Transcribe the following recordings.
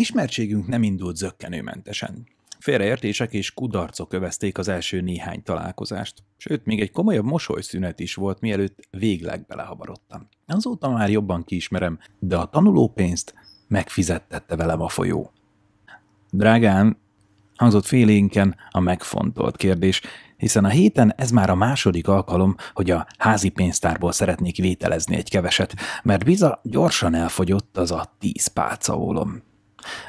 Ismertségünk nem indult zöggenőmentesen. Félreértések és kudarcok övezték az első néhány találkozást, sőt, még egy komolyabb mosolyszünet is volt, mielőtt végleg belehabarodtam. Azóta már jobban kiismerem, de a tanulópénzt megfizettette velem a folyó. Drágám, hangzott félénken a megfontolt kérdés, hiszen a héten ez már a második alkalom, hogy a házi pénztárból szeretnék vételezni egy keveset, mert biza gyorsan elfogyott az a tíz pálcaólom.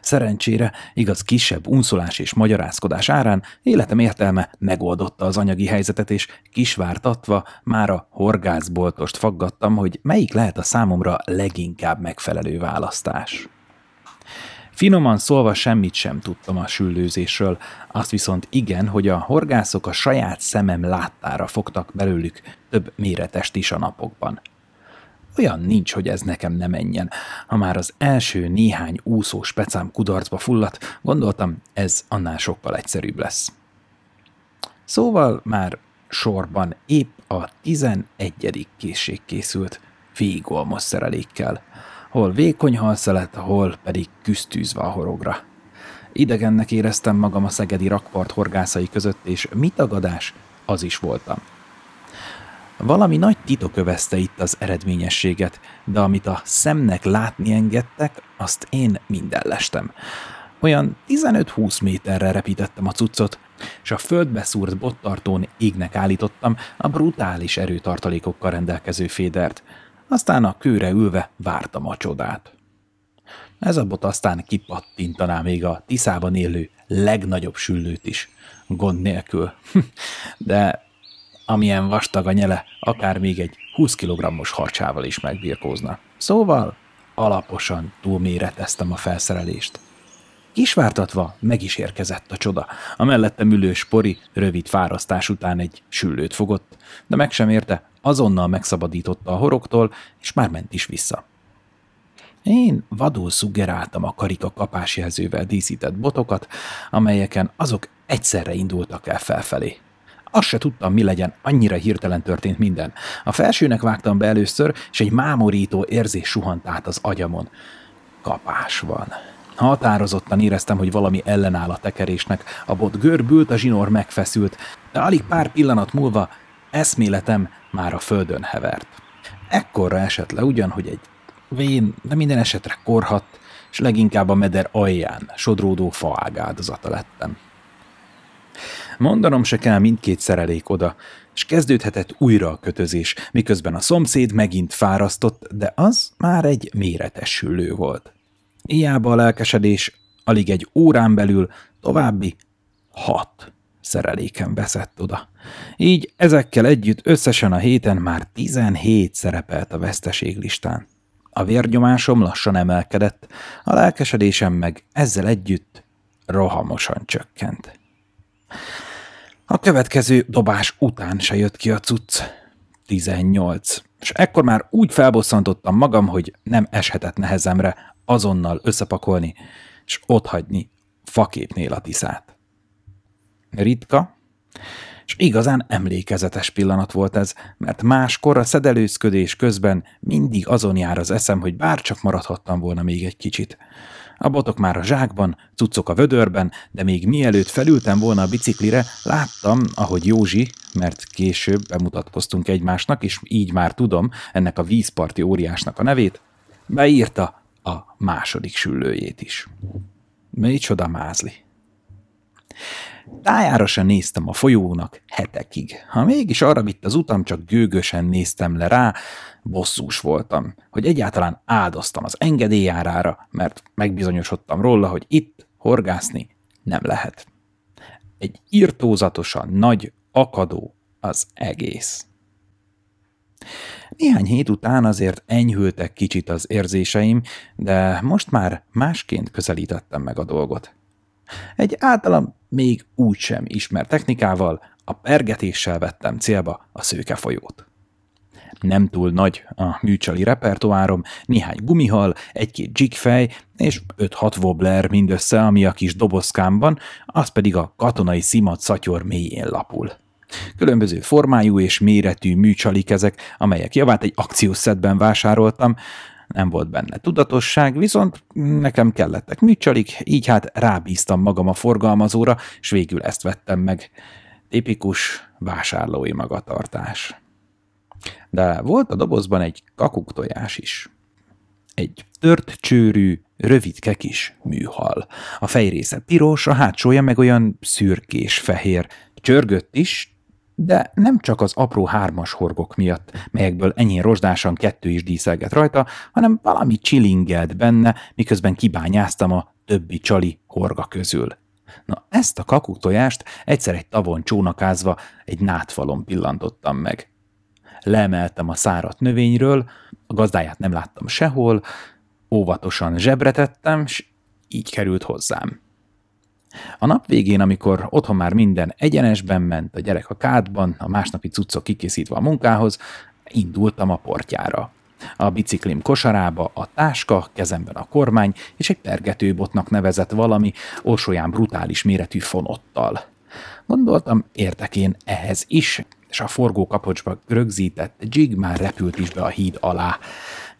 Szerencsére, igaz kisebb unszolás és magyarázkodás árán életem értelme megoldotta az anyagi helyzetet, és kisvártatva már a horgászboltost faggattam, hogy melyik lehet a számomra leginkább megfelelő választás. Finoman szólva semmit sem tudtam a süllőzésről, azt viszont igen, hogy a horgászok a saját szemem láttára fogtak belőlük több méretest is a napokban – olyan nincs, hogy ez nekem ne menjen. Ha már az első néhány úszó specám kudarcba fulladt, gondoltam, ez annál sokkal egyszerűbb lesz. Szóval már sorban épp a 11. készség készült, végolmos szerelékkel, hol vékony halszelet, hol pedig küsztűzve a horogra. Idegennek éreztem magam a szegedi rakpart horgászai között, és mitagadás az is voltam. Valami nagy titok övezte itt az eredményességet, de amit a szemnek látni engedtek, azt én minden lestem. Olyan 15-20 méterre repítettem a cuccot, és a földbe szúrt bottartón égnek állítottam a brutális erőtartalékokkal rendelkező fédert. Aztán a kőre ülve vártam a csodát. Ez a bot aztán kipattintaná még a Tiszában élő legnagyobb süllőt is, gond nélkül. De amilyen vastag a nyele, akár még egy 20 kg-os harcsával is megbirkózna. Szóval alaposan túlméreteztem a felszerelést. Kisvártatva meg is érkezett a csoda. A mellettem ülő spori rövid fárasztás után egy süllőt fogott, de meg sem érte, azonnal megszabadította a horoktól, és már ment is vissza. Én vadul szuggeráltam a karika kapásjelzővel díszített botokat, amelyeken azok egyszerre indultak el felfelé. Azt se tudtam, mi legyen, annyira hirtelen történt minden. A felsőnek vágtam be először, és egy mámorító érzés suhant át az agyamon. Kapás van. Határozottan éreztem, hogy valami ellenáll a tekerésnek. A bot görbült, a zsinór megfeszült, de alig pár pillanat múlva eszméletem már a földön hevert. Ekkorra esett le ugyan, hogy egy vén, de minden esetre korhat, és leginkább a meder alján sodródó faág áldozata lettem. Mondanom se kell mindkét szerelék oda, és kezdődhetett újra a kötözés, miközben a szomszéd megint fárasztott, de az már egy méretes hüllő volt. Iába a lelkesedés alig egy órán belül további hat szereléken veszett oda. Így ezekkel együtt összesen a héten már 17 szerepelt a veszteség listán. A vérnyomásom lassan emelkedett, a lelkesedésem meg ezzel együtt rohamosan csökkent. A következő dobás után se jött ki a cucc. 18. És ekkor már úgy felbosszantottam magam, hogy nem eshetett nehezemre azonnal összepakolni, és otthagyni faképnél a tiszát. Ritka, és igazán emlékezetes pillanat volt ez, mert máskor a szedelőzködés közben mindig azon jár az eszem, hogy bár csak maradhattam volna még egy kicsit. A botok már a zsákban, cuccok a vödörben, de még mielőtt felültem volna a biciklire, láttam, ahogy Józsi, mert később bemutatkoztunk egymásnak, és így már tudom ennek a vízparti óriásnak a nevét, beírta a második süllőjét is. Micsoda mázli. Tájára sem néztem a folyónak hetekig. Ha mégis arra vitt az utam, csak gőgösen néztem le rá, bosszús voltam, hogy egyáltalán áldoztam az engedélyárára, mert megbizonyosodtam róla, hogy itt horgászni nem lehet. Egy írtózatosan nagy akadó az egész. Néhány hét után azért enyhültek kicsit az érzéseim, de most már másként közelítettem meg a dolgot. Egy általam még úgysem ismert technikával, a pergetéssel vettem célba a szőke folyót. Nem túl nagy a műcsali repertoárom, néhány gumihal, egy-két dzsigfej és 5-6 wobbler mindössze, ami a kis dobozkámban, az pedig a katonai szimat szatyor mélyén lapul. Különböző formájú és méretű műcsalik ezek, amelyek javát egy akciós szedben vásároltam, nem volt benne tudatosság, viszont nekem kellettek műcsalik, így hát rábíztam magam a forgalmazóra, és végül ezt vettem meg. Tipikus vásárlói magatartás. De volt a dobozban egy kakuktojás is. Egy tört csőrű, rövidke kis műhal. A fejrésze piros, a hátsója meg olyan szürkés-fehér. Csörgött is, de nem csak az apró hármas horgok miatt, melyekből enyhén rozsdásan kettő is díszelget rajta, hanem valami csilingelt benne, miközben kibányáztam a többi csali horga közül. Na ezt a kakutojást egyszer egy tavon csónakázva egy nátfalon pillantottam meg. Leemeltem a szárat növényről, a gazdáját nem láttam sehol, óvatosan zsebretettem, s így került hozzám. A nap végén, amikor otthon már minden egyenesben ment, a gyerek a kádban, a másnapi cuccok kikészítve a munkához, indultam a portjára. A biciklim kosarába a táska, kezemben a kormány, és egy pergetőbotnak nevezett valami orsolyán brutális méretű fonottal. Gondoltam, értek én ehhez is, és a forgókapocsba rögzített jig már repült is be a híd alá.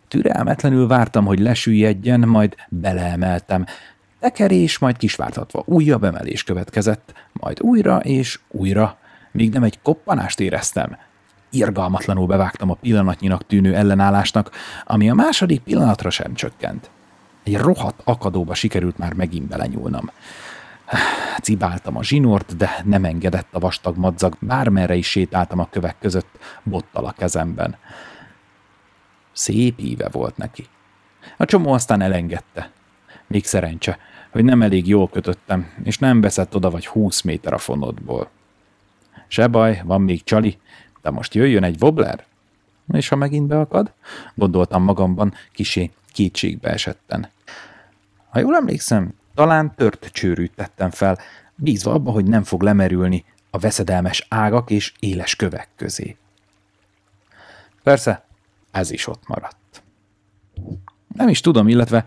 Türelmetlenül vártam, hogy lesüllyedjen, majd beleemeltem, lekerés, majd kisvártatva újabb emelés következett, majd újra és újra, míg nem egy koppanást éreztem. Irgalmatlanul bevágtam a pillanatnyinak tűnő ellenállásnak, ami a második pillanatra sem csökkent. Egy rohadt akadóba sikerült már megint belenyúlnom. Cibáltam a zsinort, de nem engedett a vastag madzag, bármerre is sétáltam a kövek között, bottal a kezemben. Szép íve volt neki. A csomó aztán elengedte még szerencse, hogy nem elég jól kötöttem, és nem veszett oda vagy húsz méter a fonodból. Se baj, van még csali, de most jöjjön egy wobbler? És ha megint beakad? Gondoltam magamban, kisé kétségbe esetten. Ha jól emlékszem, talán tört csőrűt tettem fel, bízva abba, hogy nem fog lemerülni a veszedelmes ágak és éles kövek közé. Persze, ez is ott maradt. Nem is tudom, illetve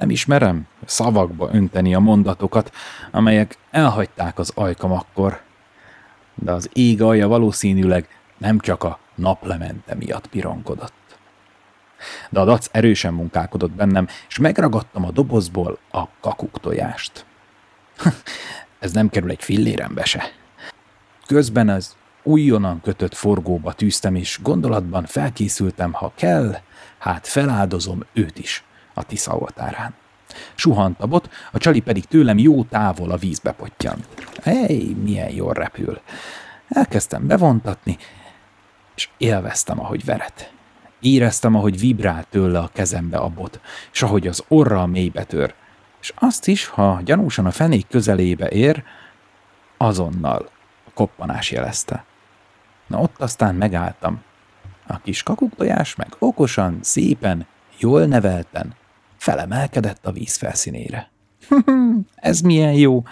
nem ismerem szavakba önteni a mondatokat, amelyek elhagyták az ajkam akkor. De az ég alja valószínűleg nem csak a naplemente miatt pirankodott. De a dac erősen munkálkodott bennem, és megragadtam a dobozból a tojást. Ez nem kerül egy fillérembe se. Közben az újonnan kötött forgóba tűztem, és gondolatban felkészültem, ha kell, hát feláldozom őt is a Tisza oltárán. Suhant a bot, a csali pedig tőlem jó távol a vízbe pottyant. Ej, milyen jól repül. Elkezdtem bevontatni, és élveztem, ahogy veret. Éreztem, ahogy vibrál tőle a kezembe a bot, és ahogy az orra a mélybe tör, és azt is, ha gyanúsan a fenék közelébe ér, azonnal a koppanás jelezte. Na ott aztán megálltam. A kis kakuktojás meg okosan, szépen, jól nevelten felemelkedett a víz felszínére. Ez milyen jó!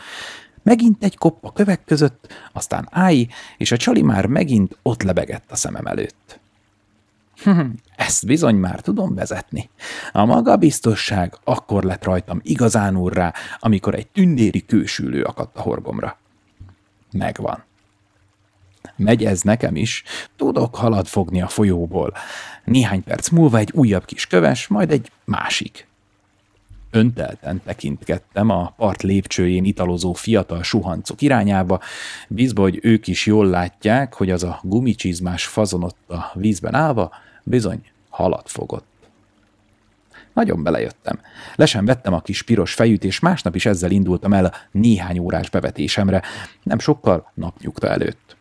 Megint egy kopp a kövek között, aztán állj, és a csali már megint ott lebegett a szemem előtt. Ezt bizony már tudom vezetni. A magabiztosság akkor lett rajtam igazán úrrá, amikor egy tündéri kősülő akadt a horgomra. Megvan. Megy ez nekem is, tudok halad fogni a folyóból. Néhány perc múlva egy újabb kis köves, majd egy másik öntelten tekintkedtem a part lépcsőjén italozó fiatal suhancok irányába, bízva, hogy ők is jól látják, hogy az a gumicsizmás fazonott a vízben állva bizony halat fogott. Nagyon belejöttem. Lesen vettem a kis piros fejűt, és másnap is ezzel indultam el a néhány órás bevetésemre, nem sokkal napnyugta előtt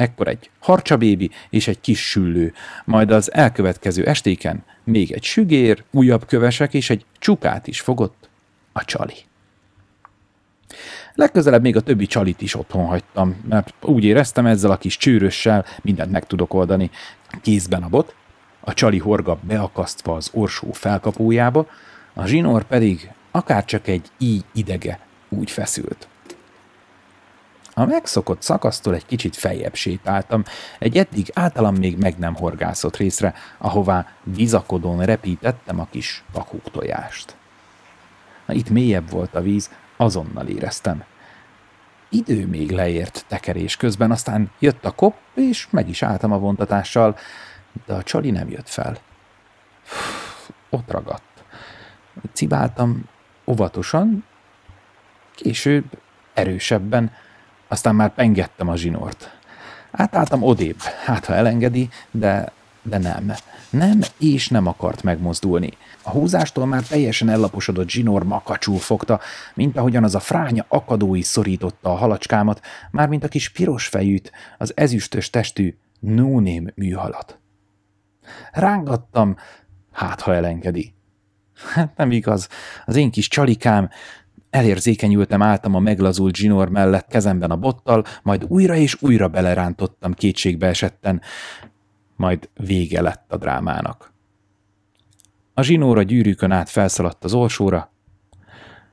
ekkor egy harcsabébi és egy kis süllő, majd az elkövetkező estéken még egy sügér, újabb kövesek és egy csukát is fogott a csali. Legközelebb még a többi csalit is otthon hagytam, mert úgy éreztem ezzel a kis csűrössel mindent meg tudok oldani. Kézben a bot, a csali horga beakasztva az orsó felkapójába, a zsinór pedig akárcsak egy így idege úgy feszült. A megszokott szakasztól egy kicsit feljebb sétáltam, egy eddig általam még meg nem horgászott részre, ahová vizakodón repítettem a kis tojást. Na, itt mélyebb volt a víz, azonnal éreztem. Idő még leért tekerés közben, aztán jött a kop, és meg is álltam a vontatással, de a csali nem jött fel. Ott ragadt. Cibáltam óvatosan, később erősebben, aztán már engedtem a zsinort. Átálltam odébb, hát ha elengedi, de, de nem. Nem és nem akart megmozdulni. A húzástól már teljesen ellaposodott zsinór makacsul fogta, mint ahogyan az a fránya akadói szorította a halacskámat, már mint a kis piros fejűt, az ezüstös testű nóném műhalat. Rángattam, hát ha elengedi. Hát nem igaz, az én kis csalikám Elérzékenyültem, álltam a meglazult zsinór mellett kezemben a bottal, majd újra és újra belerántottam kétségbe esetten, majd vége lett a drámának. A a gyűrűkön át felszaladt az orsóra,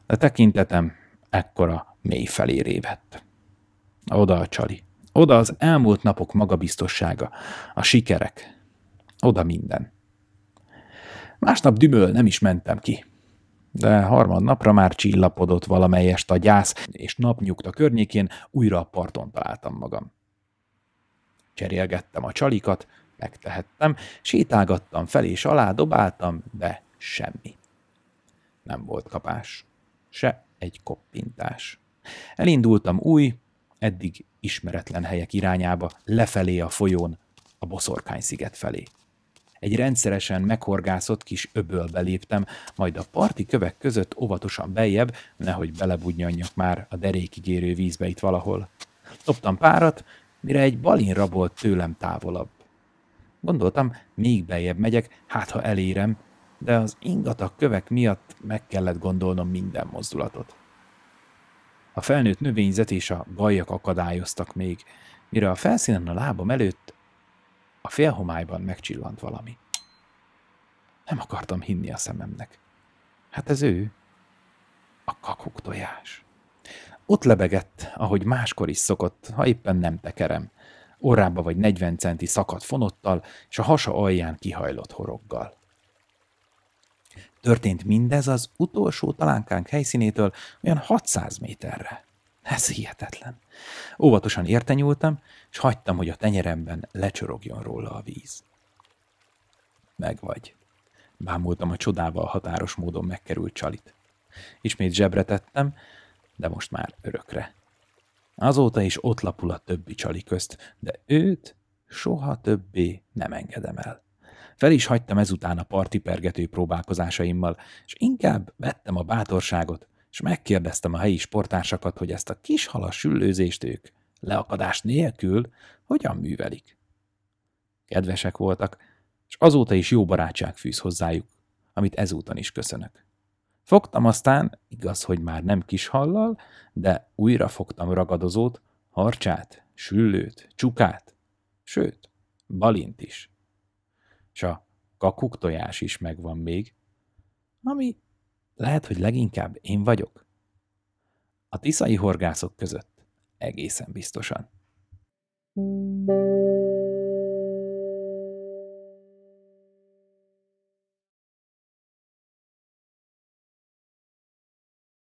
de tekintetem ekkora mély felé révett. Oda a csali. Oda az elmúlt napok magabiztossága, a sikerek. Oda minden. Másnap dümöl nem is mentem ki de harmadnapra már csillapodott valamelyest a gyász, és napnyugta környékén újra a parton találtam magam. Cserélgettem a csalikat, megtehettem, sétálgattam fel és alá, dobáltam, de semmi. Nem volt kapás. Se egy koppintás. Elindultam új, eddig ismeretlen helyek irányába, lefelé a folyón, a boszorkány sziget felé. Egy rendszeresen meghorgászott kis öbölbe léptem, majd a parti kövek között óvatosan beljebb, nehogy belebudnyanjak már a derékig érő vízbe itt valahol. Toptam párat, mire egy balin rabolt tőlem távolabb. Gondoltam, még beljebb megyek, hát ha elérem, de az ingatak kövek miatt meg kellett gondolnom minden mozdulatot. A felnőtt növényzet és a gajak akadályoztak még, mire a felszínen a lábam előtt a félhomályban megcsillant valami. Nem akartam hinni a szememnek. Hát ez ő. A kakuk tojás. Ott lebegett, ahogy máskor is szokott, ha éppen nem tekerem. Orrába vagy 40 centi szakadt fonottal, és a hasa alján kihajlott horoggal. Történt mindez az utolsó talánkánk helyszínétől olyan 600 méterre. Ez hihetetlen. Óvatosan értenyúltam, és hagytam, hogy a tenyeremben lecsorogjon róla a víz. Megvagy. Bámultam a csodával határos módon megkerült csalit. Ismét zsebre tettem, de most már örökre. Azóta is ott lapul a többi csali közt, de őt soha többé nem engedem el. Fel is hagytam ezután a parti pergető próbálkozásaimmal, és inkább vettem a bátorságot, és megkérdeztem a helyi sportársakat, hogy ezt a kis halas süllőzést ők leakadás nélkül hogyan művelik. Kedvesek voltak, és azóta is jó barátság fűz hozzájuk, amit ezúton is köszönök. Fogtam aztán, igaz, hogy már nem kis hallal, de újra fogtam ragadozót, harcsát, süllőt, csukát, sőt, balint is. És a kakuktojás is megvan még, ami lehet, hogy leginkább én vagyok. A tiszai horgászok között egészen biztosan. thank you